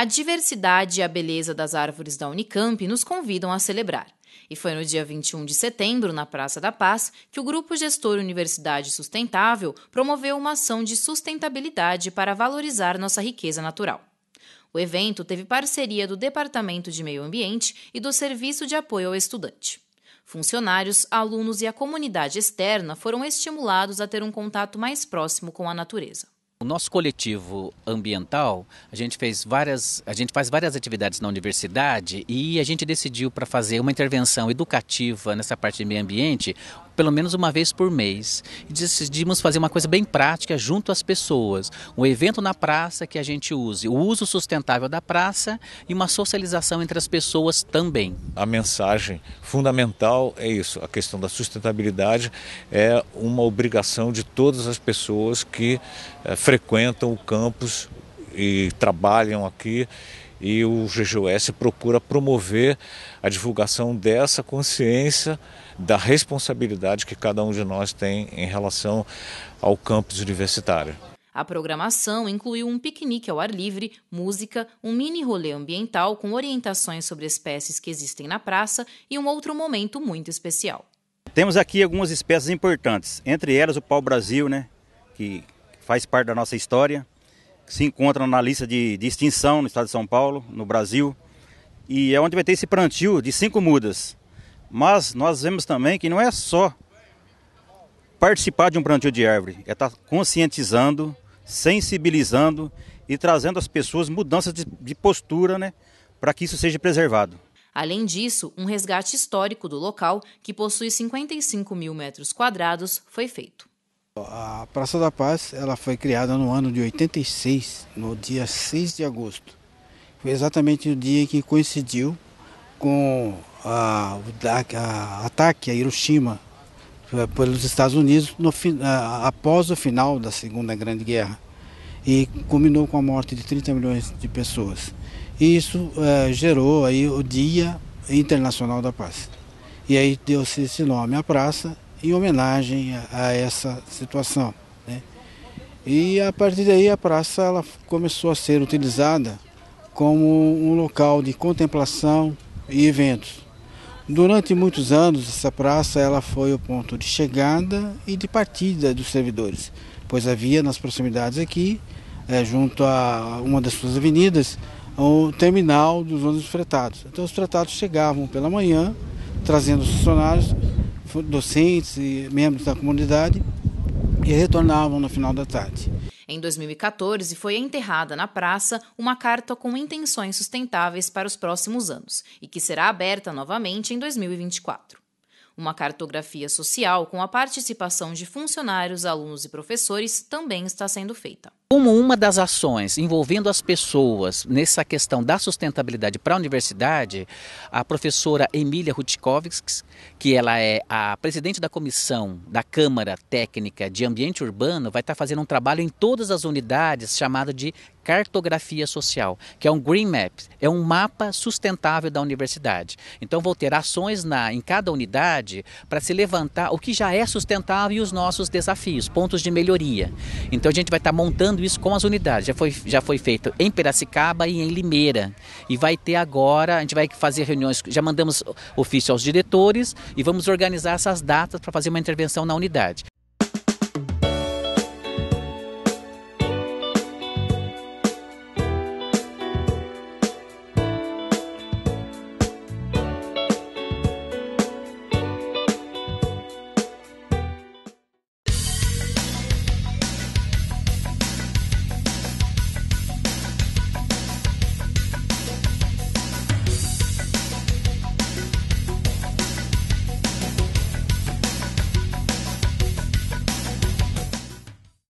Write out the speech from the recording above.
A diversidade e a beleza das árvores da Unicamp nos convidam a celebrar. E foi no dia 21 de setembro, na Praça da Paz, que o Grupo Gestor Universidade Sustentável promoveu uma ação de sustentabilidade para valorizar nossa riqueza natural. O evento teve parceria do Departamento de Meio Ambiente e do Serviço de Apoio ao Estudante. Funcionários, alunos e a comunidade externa foram estimulados a ter um contato mais próximo com a natureza. O nosso coletivo ambiental, a gente fez várias, a gente faz várias atividades na universidade e a gente decidiu para fazer uma intervenção educativa nessa parte de meio ambiente, pelo menos uma vez por mês. E decidimos fazer uma coisa bem prática junto às pessoas. Um evento na praça que a gente use o uso sustentável da praça e uma socialização entre as pessoas também. A mensagem fundamental é isso: a questão da sustentabilidade é uma obrigação de todas as pessoas que é, frequentam o campus e trabalham aqui e o GGOS procura promover a divulgação dessa consciência da responsabilidade que cada um de nós tem em relação ao campus universitário. A programação incluiu um piquenique ao ar livre, música, um mini rolê ambiental com orientações sobre espécies que existem na praça e um outro momento muito especial. Temos aqui algumas espécies importantes, entre elas o pau-brasil, né, que faz parte da nossa história se encontra na lista de, de extinção no estado de São Paulo, no Brasil, e é onde vai ter esse plantio de cinco mudas. Mas nós vemos também que não é só participar de um plantio de árvore, é estar tá conscientizando, sensibilizando e trazendo às pessoas mudanças de, de postura, né, para que isso seja preservado. Além disso, um resgate histórico do local, que possui 55 mil metros quadrados, foi feito. A Praça da Paz ela foi criada no ano de 86, no dia 6 de agosto. Foi exatamente o dia que coincidiu com a, a, a ataque a Hiroshima eh, pelos Estados Unidos no, a, eh, após o final da Segunda Grande Guerra e culminou com a morte de 30 milhões de pessoas. E isso é, gerou aí o Dia Internacional da Paz. E aí deu-se esse nome à praça em homenagem a, a essa situação. Né? E a partir daí a praça ela começou a ser utilizada como um local de contemplação e eventos. Durante muitos anos, essa praça ela foi o ponto de chegada e de partida dos servidores, pois havia nas proximidades aqui, é, junto a uma das suas avenidas, o terminal dos ônibus fretados. Então os fretados chegavam pela manhã, trazendo os funcionários docentes e membros da comunidade, e retornavam no final da tarde. Em 2014, foi enterrada na praça uma carta com intenções sustentáveis para os próximos anos e que será aberta novamente em 2024. Uma cartografia social com a participação de funcionários, alunos e professores também está sendo feita. Como uma das ações envolvendo as pessoas nessa questão da sustentabilidade para a universidade, a professora Emília Rutkovics, que ela é a presidente da comissão da Câmara Técnica de Ambiente Urbano, vai estar fazendo um trabalho em todas as unidades chamado de cartografia social, que é um green map, é um mapa sustentável da universidade. Então vou ter ações na em cada unidade para se levantar o que já é sustentável e os nossos desafios, pontos de melhoria. Então a gente vai estar montando fazendo isso com as unidades. Já foi, já foi feito em Piracicaba e em Limeira. E vai ter agora, a gente vai fazer reuniões, já mandamos ofício aos diretores e vamos organizar essas datas para fazer uma intervenção na unidade.